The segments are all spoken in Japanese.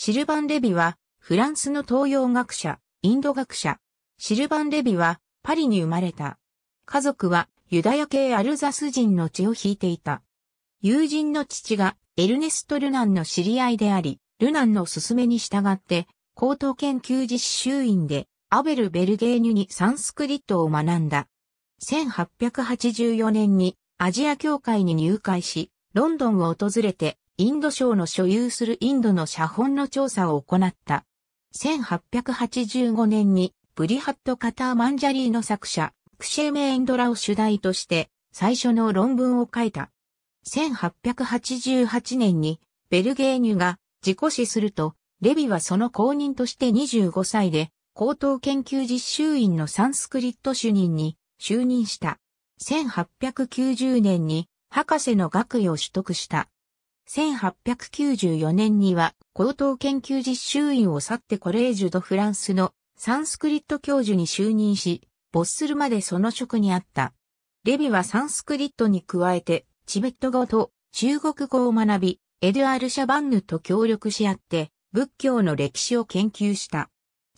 シルバン・レビは、フランスの東洋学者、インド学者。シルバン・レビは、パリに生まれた。家族は、ユダヤ系アルザス人の血を引いていた。友人の父が、エルネスト・ルナンの知り合いであり、ルナンの勧めに従って、高等研究実習院で、アベル・ベルゲーニュにサンスクリットを学んだ。1884年にアジア協会に入会し、ロンドンを訪れてインド省の所有するインドの写本の調査を行った。1885年にブリハット・カター・マンジャリーの作者、クシェメエンドラを主題として最初の論文を書いた。1888年にベルゲーニュが自己死すると、レビはその公認として25歳で、高等研究実習院のサンスクリット主任に就任した。1890年に博士の学位を取得した。1894年には高等研究実習院を去ってコレージュ・ド・フランスのサンスクリット教授に就任し、没するまでその職にあった。レビはサンスクリットに加えて、チベット語と中国語を学び、エドゥアール・シャバンヌと協力し合って、仏教の歴史を研究した。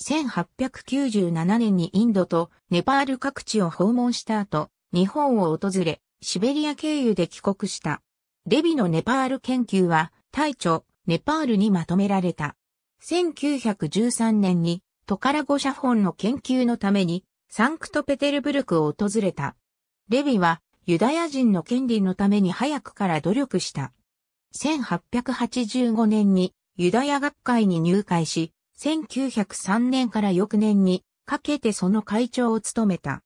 1897年にインドとネパール各地を訪問した後、日本を訪れ、シベリア経由で帰国した。レビのネパール研究は、大著、ネパールにまとめられた。1913年に、トカラ語写本の研究のために、サンクトペテルブルクを訪れた。レビは、ユダヤ人の権利のために早くから努力した。1885年に、ユダヤ学会に入会し、1903年から翌年に、かけてその会長を務めた。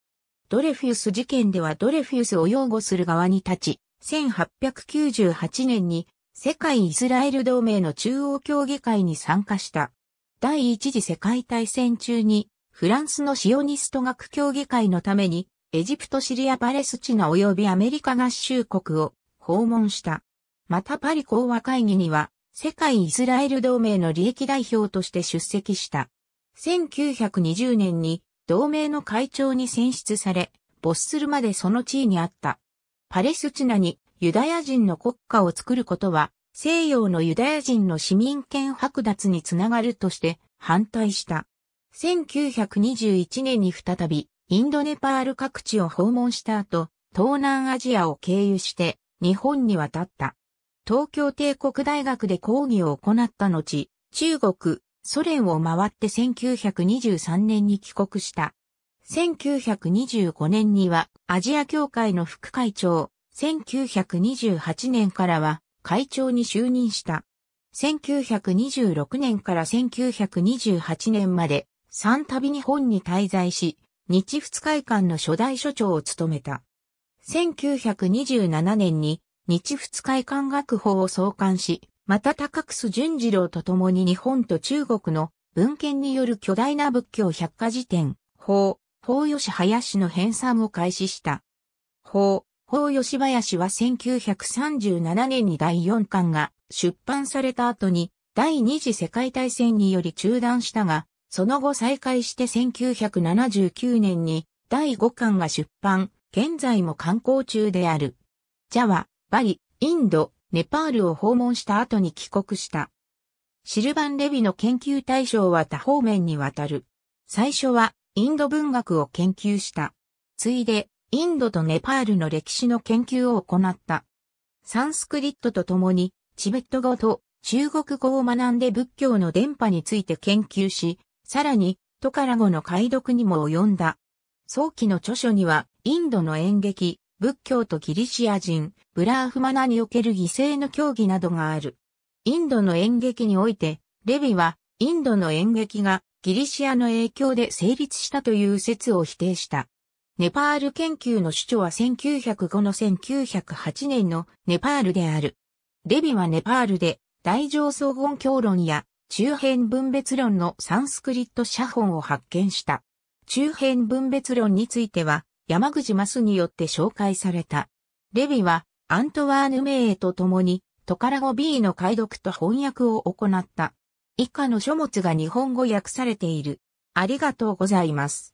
ドレフィウス事件ではドレフィウスを擁護する側に立ち、1898年に世界イスラエル同盟の中央協議会に参加した。第一次世界大戦中にフランスのシオニスト学協議会のためにエジプトシリアパレスチナ及びアメリカ合衆国を訪問した。またパリ講和会議には世界イスラエル同盟の利益代表として出席した。1920年に同盟の会長に選出され、没するまでその地位にあった。パレスチナにユダヤ人の国家を作ることは、西洋のユダヤ人の市民権剥奪につながるとして反対した。1921年に再び、インドネパール各地を訪問した後、東南アジアを経由して日本に渡った。東京帝国大学で講義を行った後、中国、ソ連を回って1923年に帰国した。1925年にはアジア協会の副会長、1928年からは会長に就任した。1926年から1928年まで3度日本に滞在し、日仏会館の初代所長を務めた。1927年に日仏会館学法を創刊し、また高楠淳次郎と共に日本と中国の文献による巨大な仏教百科事典、法、法吉林の編纂を開始した。法、法吉林は1937年に第4巻が出版された後に第二次世界大戦により中断したが、その後再開して1979年に第5巻が出版、現在も刊行中である。ジャワ、バリ、インド、ネパールを訪問した後に帰国した。シルバン・レビの研究対象は多方面にわたる。最初はインド文学を研究した。ついで、インドとネパールの歴史の研究を行った。サンスクリットと共に、チベット語と中国語を学んで仏教の伝播について研究し、さらに、トカラ語の解読にも及んだ。早期の著書には、インドの演劇、仏教とギリシア人、ブラーフマナにおける犠牲の教義などがある。インドの演劇において、レビはインドの演劇がギリシアの影響で成立したという説を否定した。ネパール研究の主張は1905の1908年のネパールである。レビはネパールで大乗荘言教論や中辺分別論のサンスクリット写本を発見した。中辺分別論については山口マスによって紹介された。レビはアントワーヌ・メイエと共にトカラゴ B の解読と翻訳を行った。以下の書物が日本語訳されている。ありがとうございます。